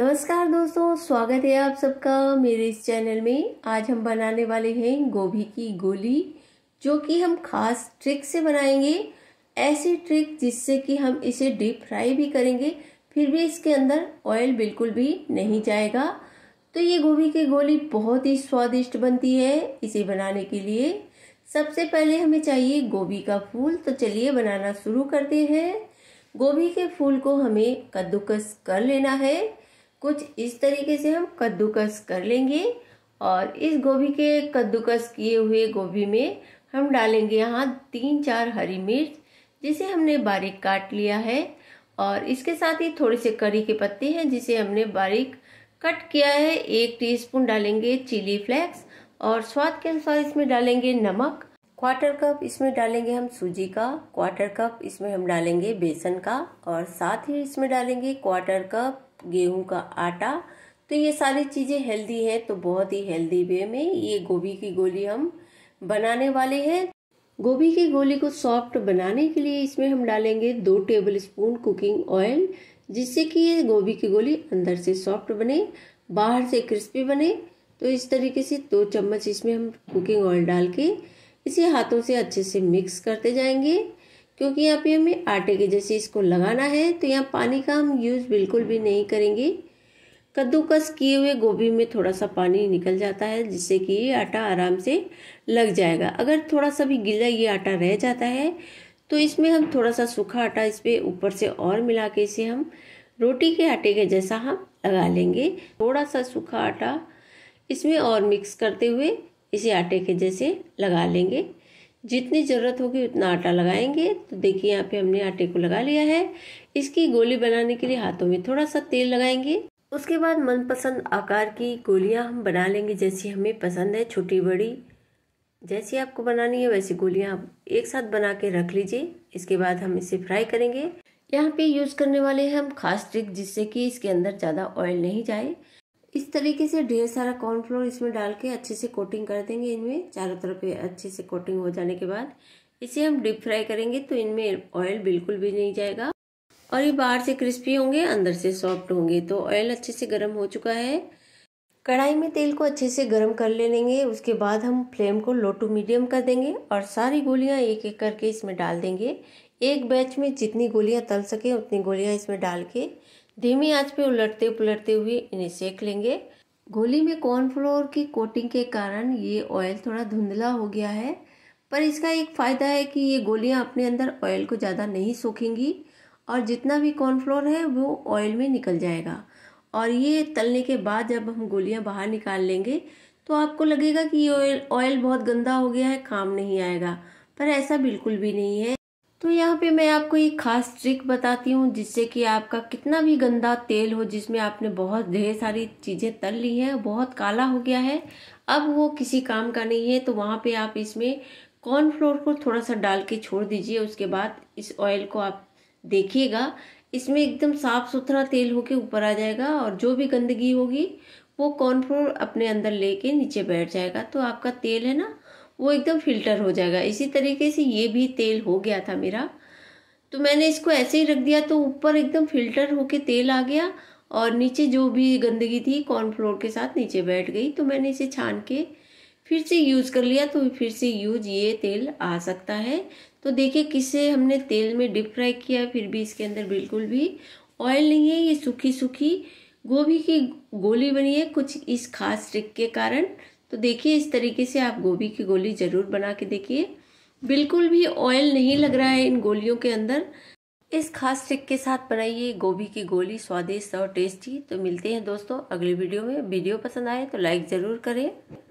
नमस्कार दोस्तों स्वागत है आप सबका मेरे इस चैनल में आज हम बनाने वाले हैं गोभी की गोली जो कि हम खास ट्रिक से बनाएंगे ऐसी ट्रिक जिससे कि हम इसे डीप फ्राई भी करेंगे फिर भी इसके अंदर ऑयल बिल्कुल भी नहीं जाएगा तो ये गोभी की गोली बहुत ही स्वादिष्ट बनती है इसे बनाने के लिए सबसे पहले हमें चाहिए गोभी का फूल तो चलिए बनाना शुरू करते हैं गोभी के फूल को हमें कद्दूकस कर लेना है कुछ इस तरीके से हम कद्दूकस कर लेंगे और इस गोभी के कद्दूकस किए हुए गोभी में हम डालेंगे यहाँ तीन चार हरी मिर्च जिसे हमने बारीक काट लिया है और इसके साथ ही थोड़े से करी के पत्ते हैं जिसे हमने बारीक कट किया है एक टीस्पून डालेंगे चिली फ्लेक्स और स्वाद के अनुसार इसमें डालेंगे नमक क्वार्टर कप इसमें डालेंगे हम सूजी का क्वार्टर कप इसमें हम डालेंगे बेसन का और साथ ही इसमें डालेंगे क्वार्टर कप गेहूं का आटा तो ये सारी चीज़ें हेल्दी है तो बहुत ही हेल्दी वे में ये गोभी की गोली हम बनाने वाले हैं गोभी की गोली को सॉफ्ट बनाने के लिए इसमें हम डालेंगे दो टेबल स्पून कुकिंग ऑयल जिससे कि ये गोभी की गोली अंदर से सॉफ्ट बने बाहर से क्रिस्पी बने तो इस तरीके से दो चम्मच इसमें हम कुकिंग ऑयल डाल के इसे हाथों से अच्छे से मिक्स करते जाएंगे क्योंकि यहाँ पे हमें आटे के जैसे इसको लगाना है तो यहाँ पानी का हम यूज़ बिल्कुल भी नहीं करेंगे कद्दूकस किए हुए गोभी में थोड़ा सा पानी निकल जाता है जिससे कि ये आटा आराम से लग जाएगा अगर थोड़ा सा भी गीला ये आटा रह जाता है तो इसमें हम थोड़ा सा सूखा आटा इस पर ऊपर से और मिला के इसे हम रोटी के आटे के जैसा हम लगा लेंगे थोड़ा सा सूखा आटा इसमें और मिक्स करते हुए इसी आटे के जैसे लगा लेंगे जितनी ज़रूरत होगी उतना आटा लगाएंगे तो देखिए यहाँ पे हमने आटे को लगा लिया है इसकी गोली बनाने के लिए हाथों में थोड़ा सा तेल लगाएंगे उसके बाद मनपसंद आकार की गोलियाँ हम बना लेंगे जैसी हमें पसंद है छोटी बड़ी जैसी आपको बनानी है वैसी गोलियाँ आप एक साथ बना के रख लीजिए इसके बाद हम इसे फ्राई करेंगे यहाँ पे यूज़ करने वाले हैं हम खास ट्रिक जिससे कि इसके अंदर ज़्यादा ऑयल नहीं जाए इस तरीके से ढेर सारा कॉर्नफ्लोर इसमें डाल के अच्छे से कोटिंग कर देंगे इनमें चारों तरफ अच्छे से कोटिंग हो जाने के बाद इसे हम डीप फ्राई करेंगे तो इनमें ऑयल बिल्कुल भी नहीं जाएगा और ये बाहर से क्रिस्पी होंगे अंदर से सॉफ्ट होंगे तो ऑयल अच्छे से गर्म हो चुका है कढ़ाई में तेल को अच्छे से गर्म कर ले लेंगे उसके बाद हम फ्लेम को लो टू मीडियम कर देंगे और सारी गोलियां एक एक करके इसमें डाल देंगे एक बैच में जितनी गोलियां तल सके उतनी गोलियां इसमें डाल के धीमी आंच पे उलटते पुलटते हुए इन्हें सेक लेंगे गोली में कॉर्नफ्लोर की कोटिंग के कारण ये ऑयल थोड़ा धुंधला हो गया है पर इसका एक फ़ायदा है कि ये गोलियां अपने अंदर ऑयल को ज़्यादा नहीं सोखेंगी और जितना भी कॉर्नफ्लोर है वो ऑयल में निकल जाएगा और ये तलने के बाद जब हम गोलियां बाहर निकाल लेंगे तो आपको लगेगा कि ये ऑयल ऑयल बहुत गंदा हो गया है काम नहीं आएगा पर ऐसा बिल्कुल भी नहीं है तो यहाँ पे मैं आपको एक खास ट्रिक बताती हूँ जिससे कि आपका कितना भी गंदा तेल हो जिसमें आपने बहुत ढेर सारी चीज़ें तल ली हैं बहुत काला हो गया है अब वो किसी काम का नहीं है तो वहाँ पे आप इसमें कॉर्नफ्लोर को थोड़ा सा डाल के छोड़ दीजिए उसके बाद इस ऑयल को आप देखिएगा इसमें एकदम साफ़ सुथरा तेल होके ऊपर आ जाएगा और जो भी गंदगी होगी वो कॉर्नफ्लोर अपने अंदर लेके नीचे बैठ जाएगा तो आपका तेल है ना वो एकदम फिल्टर हो जाएगा इसी तरीके से ये भी तेल हो गया था मेरा तो मैंने इसको ऐसे ही रख दिया तो ऊपर एकदम फिल्टर होके तेल आ गया और नीचे जो भी गंदगी थी कॉर्नफ्लोर के साथ नीचे बैठ गई तो मैंने इसे छान के फिर से यूज़ कर लिया तो फिर से यूज ये तेल आ सकता है तो देखिए किसे हमने तेल में डिप फ्राई किया फिर भी इसके अंदर बिल्कुल भी ऑयल नहीं है ये सूखी सूखी गोभी की गोली बनी है कुछ इस खास ट्रिक के कारण तो देखिए इस तरीके से आप गोभी की गोली ज़रूर बना के देखिए बिल्कुल भी ऑयल नहीं लग रहा है इन गोलियों के अंदर इस खास ट्रिक के साथ बनाइए गोभी की गोली स्वादिष्ट और टेस्टी तो मिलते हैं दोस्तों अगले वीडियो में वीडियो पसंद आए तो लाइक ज़रूर करें